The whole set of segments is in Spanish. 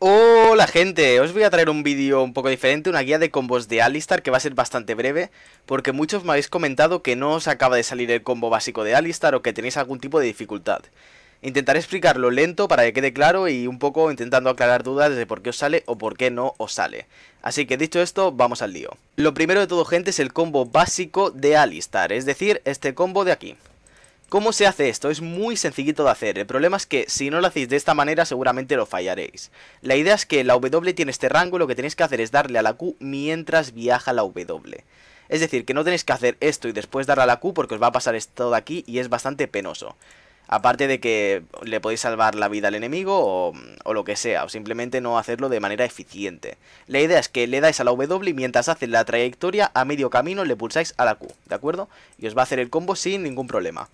Hola gente, os voy a traer un vídeo un poco diferente, una guía de combos de Alistar que va a ser bastante breve porque muchos me habéis comentado que no os acaba de salir el combo básico de Alistar o que tenéis algún tipo de dificultad. Intentaré explicarlo lento para que quede claro y un poco intentando aclarar dudas de por qué os sale o por qué no os sale. Así que dicho esto, vamos al lío. Lo primero de todo gente es el combo básico de Alistar, es decir, este combo de aquí. ¿Cómo se hace esto? Es muy sencillito de hacer, el problema es que si no lo hacéis de esta manera seguramente lo fallaréis. La idea es que la W tiene este rango y lo que tenéis que hacer es darle a la Q mientras viaja la W. Es decir, que no tenéis que hacer esto y después darle a la Q porque os va a pasar esto de aquí y es bastante penoso. Aparte de que le podéis salvar la vida al enemigo o, lo que sea, o simplemente no hacerlo de manera eficiente. La idea es que le dais a la W y mientras hace la trayectoria a medio camino le pulsáis a la Q, ¿de acuerdo? Y os va a hacer el combo sin ningún problema.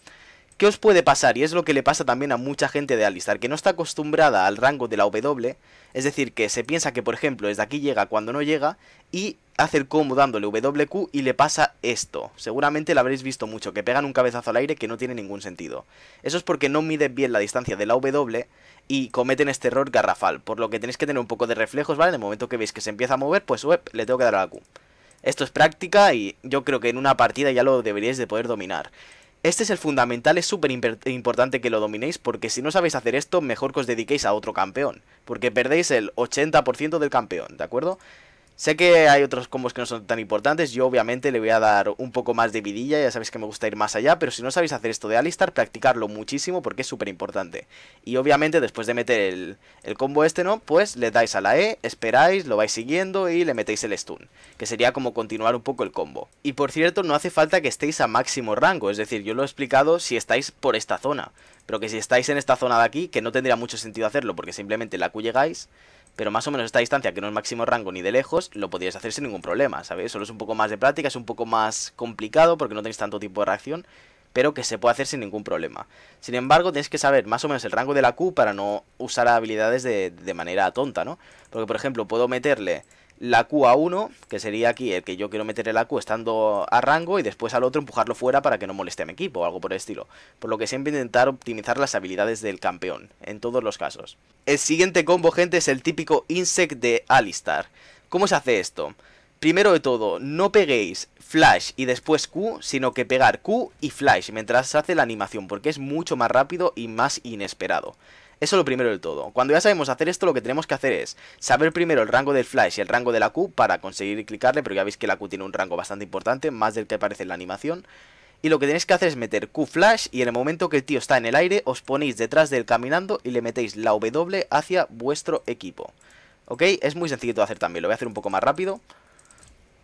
¿Qué os puede pasar? Y es lo que le pasa también a mucha gente de Alistar, que no está acostumbrada al rango de la W, es decir, que se piensa que, por ejemplo, desde aquí llega cuando no llega, y hace el combo dándole WQ y le pasa esto. Seguramente lo habréis visto mucho, que pegan un cabezazo al aire que no tiene ningún sentido. Eso es porque no miden bien la distancia de la W y cometen este error garrafal, por lo que tenéis que tener un poco de reflejos, ¿vale? En el momento que veis que se empieza a mover, pues web, le tengo que dar a la Q. Esto es práctica y yo creo que en una partida ya lo deberíais de poder dominar. Este es el fundamental, es súper importante que lo dominéis porque si no sabéis hacer esto, mejor que os dediquéis a otro campeón, porque perdéis el 80% del campeón, ¿de acuerdo? Sé que hay otros combos que no son tan importantes, yo obviamente le voy a dar un poco más de vidilla, ya sabéis que me gusta ir más allá, pero si no sabéis hacer esto de Alistar, practicarlo muchísimo porque es súper importante. Y obviamente después de meter el, el, combo este, ¿no? Pues le dais a la E, esperáis, lo vais siguiendo y le metéis el stun, que sería como continuar un poco el combo. Y por cierto, no hace falta que estéis a máximo rango, es decir, yo lo he explicado si estáis por esta zona, pero que si estáis en esta zona de aquí, que no tendría mucho sentido hacerlo porque simplemente la Q llegáis pero más o menos esta distancia, que no es máximo rango ni de lejos, lo podrías hacer sin ningún problema, ¿sabes? Solo es un poco más de práctica, es un poco más complicado porque no tenéis tanto tipo de reacción, pero que se puede hacer sin ningún problema. Sin embargo, tenéis que saber más o menos el rango de la Q para no usar habilidades de, de manera tonta, ¿no? Porque, por ejemplo, puedo meterle la Q a uno, que sería aquí el que yo quiero meter el Q estando a rango y después al otro empujarlo fuera para que no moleste a mi equipo o algo por el estilo. Por lo que siempre intentar optimizar las habilidades del campeón, en todos los casos. El siguiente combo, gente, es el típico Insect de Alistar. ¿Cómo se hace esto? Primero de todo, no peguéis Flash y después Q, sino que pegar Q y Flash mientras se hace la animación, porque es mucho más rápido y más inesperado. Eso es lo primero del todo. Cuando ya sabemos hacer esto, lo que tenemos que hacer es saber primero el rango del flash y el rango de la Q para conseguir clicarle, pero ya veis que la Q tiene un rango bastante importante, más del que aparece en la animación. Y lo que tenéis que hacer es meter Q flash y en el momento que el tío está en el aire, os ponéis detrás del caminando y le metéis la W hacia vuestro equipo. ¿Ok? Es muy sencillo de hacer también, lo voy a hacer un poco más rápido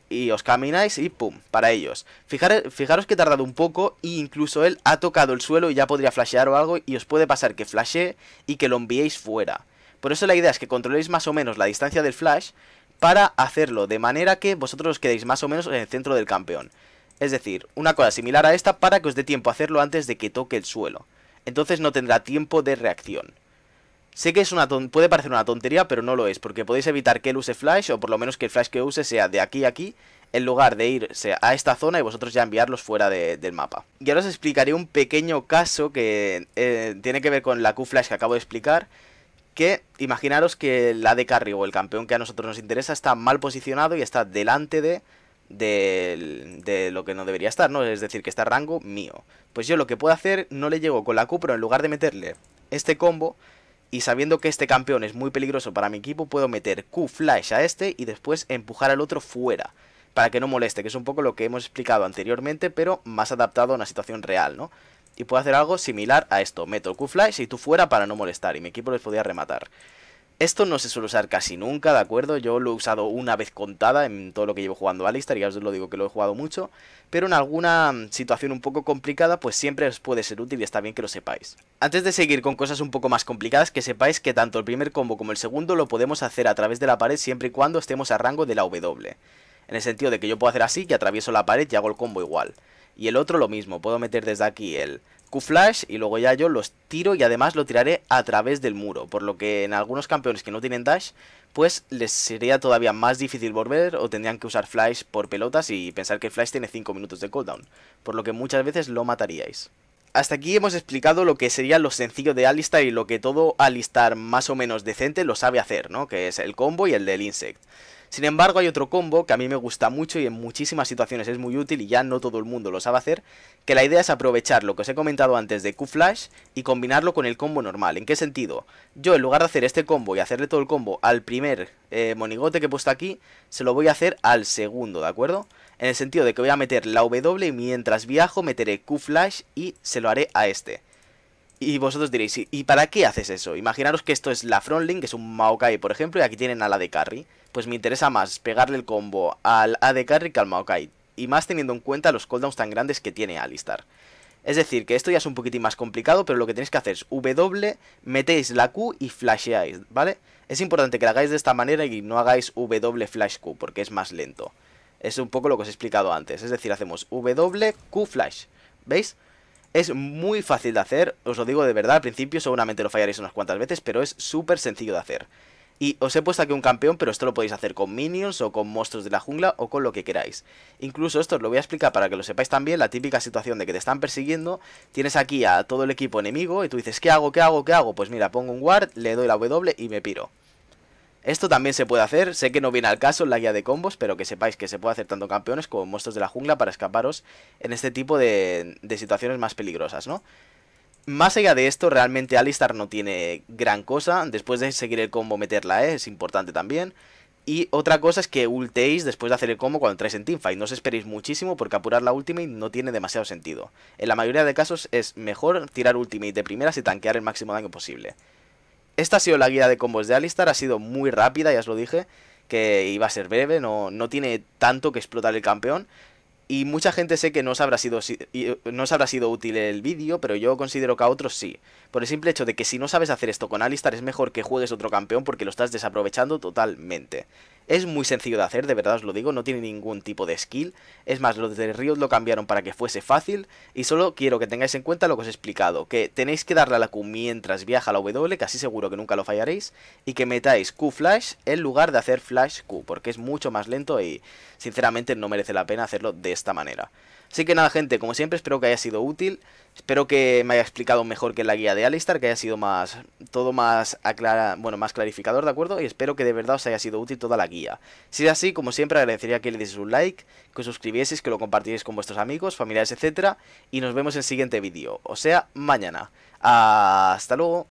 y os camináis y pum, para ellos. fijaros que he tardado un poco e incluso él ha tocado el suelo y ya podría flashear o algo y os puede pasar que flashee y que lo enviéis fuera. Por eso la idea es que controléis más o menos la distancia del flash para hacerlo de manera que vosotros os quedéis más o menos en el centro del campeón. Es decir, una cosa similar a esta para que os dé tiempo a hacerlo antes de que toque el suelo. Entonces no tendrá tiempo de reacción. Sé que es una puede parecer una tontería, pero no lo es, porque podéis evitar que él use flash, o por lo menos que el flash que use sea de aquí a aquí, en lugar de irse a esta zona y vosotros ya enviarlos fuera del mapa. Y ahora os explicaré un pequeño caso que eh, tiene que ver con la Q-Flash que acabo de explicar, que imaginaros que la de carry o el campeón que a nosotros nos interesa está mal posicionado y está delante de, de, de lo que no debería estar, ¿no? Es decir, que está rango mío. Pues yo lo que puedo hacer, no le llego con la Q, pero en lugar de meterle este combo y sabiendo que este campeón es muy peligroso para mi equipo, puedo meter Q-Flash a este y después empujar al otro fuera. Para que no moleste, que es un poco lo que hemos explicado anteriormente, pero más adaptado a una situación real, ¿no? Y puedo hacer algo similar a esto. Meto Q-Flash y tú fuera para no molestar. Y mi equipo les podía rematar. Esto no se suele usar casi nunca, ¿de acuerdo? Yo lo he usado una vez contada en todo lo que llevo jugando Alistar, y ya os lo digo que lo he jugado mucho, pero en alguna mm, situación un poco complicada, pues siempre os puede ser útil y está bien que lo sepáis. Antes de seguir con cosas un poco más complicadas, que sepáis que tanto el primer combo como el segundo lo podemos hacer a través de la pared siempre y cuando estemos a rango de la W. En el sentido de que yo puedo hacer así, que atravieso la pared y hago el combo igual. Y el otro lo mismo, puedo meter desde aquí el Q-Flash y luego ya yo los tiro y además lo tiraré a través del muro. Por lo que en algunos campeones que no tienen Dash, pues les sería todavía más difícil volver o tendrían que usar Flash por pelotas y pensar que Flash tiene 5 minutos de cooldown. Por lo que muchas veces lo mataríais hasta aquí hemos explicado lo que sería lo sencillo de Alistar y lo que todo Alistar más o menos decente lo sabe hacer, ¿no? Que es el combo y el del Insect. Sin embargo, hay otro combo que a mí me gusta mucho y en muchísimas situaciones es muy útil y ya no todo el mundo lo sabe hacer, que la idea es aprovechar lo que os he comentado antes de Q-Flash y combinarlo con el combo normal. ¿En qué sentido? Yo en lugar de hacer este combo y hacerle todo el combo al primer eh, monigote que he puesto aquí, se lo voy a hacer al segundo, ¿de acuerdo? En el sentido de que voy a meter la W y mientras viajo meteré Q-Flash y se lo haré a este. Y vosotros diréis, ¿y para qué haces eso? Imaginaros que esto es la frontlink, que es un Maokai, por ejemplo, y aquí tienen a la de carry. Pues me interesa más pegarle el combo al AD carry que al Maokai. Y más teniendo en cuenta los cooldowns tan grandes que tiene Alistar. Es decir, que esto ya es un poquitín más complicado, pero lo que tenéis que hacer es W, metéis la Q y flasheáis, ¿vale? Es importante que lo hagáis de esta manera y no hagáis W flash Q, porque es más lento. Es un poco lo que os he explicado antes, es decir, hacemos W, Q, flash, ¿veis? Es muy fácil de hacer, os lo digo de verdad, al principio seguramente lo fallaréis unas cuantas veces, pero es súper sencillo de hacer. Y os he puesto aquí un campeón, pero esto lo podéis hacer con minions o con monstruos de la jungla o con lo que queráis. Incluso esto os lo voy a explicar para que lo sepáis también, la típica situación de que te están persiguiendo, tienes aquí a todo el equipo enemigo y tú dices, ¿qué hago? ¿qué hago? ¿qué hago? Pues mira, pongo un guard, le doy la W y me piro. Esto también se puede hacer, sé que no viene al caso en la guía de combos, pero que sepáis que se puede hacer tanto campeones como monstruos de la jungla para escaparos en este tipo de, situaciones más peligrosas, ¿no? Más allá de esto, realmente Alistar no tiene gran cosa, después de seguir el combo meterla E es importante también. Y otra cosa es que ultéis después de hacer el combo cuando entráis en teamfight. No os esperéis muchísimo porque apurar la ultimate no tiene demasiado sentido. En la mayoría de casos es mejor tirar ultimate de primeras y tanquear el máximo daño posible esta ha sido la guía de combos de Alistar, ha sido muy rápida, ya os lo dije, que iba a ser breve, no, no tiene tanto que explotar el campeón. Y mucha gente sé que no os habrá sido, eh, no os habrá sido útil el vídeo, pero yo considero que a otros sí. Por el simple hecho de que si no sabes hacer esto con Alistar es mejor que juegues otro campeón porque lo estás desaprovechando totalmente. Es muy sencillo de hacer, de verdad os lo digo, no tiene ningún tipo de skill. Es más, los de Riot lo cambiaron para que fuese fácil. Y solo quiero que tengáis en cuenta lo que os he explicado, que tenéis que darle a la Q mientras viaja la W, casi seguro que nunca lo fallaréis, y que metáis Q Flash en lugar de hacer Flash Q, porque es mucho más lento y sinceramente no merece la pena hacerlo de esta manera. Así que nada gente, como siempre espero que haya sido útil, espero que me haya explicado mejor que la guía de Alistar, que haya sido más todo más aclara, bueno, más clarificador, ¿de acuerdo? Y espero que de verdad os haya sido útil toda la guía. Si es así, como siempre agradecería que le deis un like, que os suscribieseis, que lo compartierais con vuestros amigos, familiares, etcétera, y nos vemos en el siguiente vídeo, o sea, mañana. Hasta luego.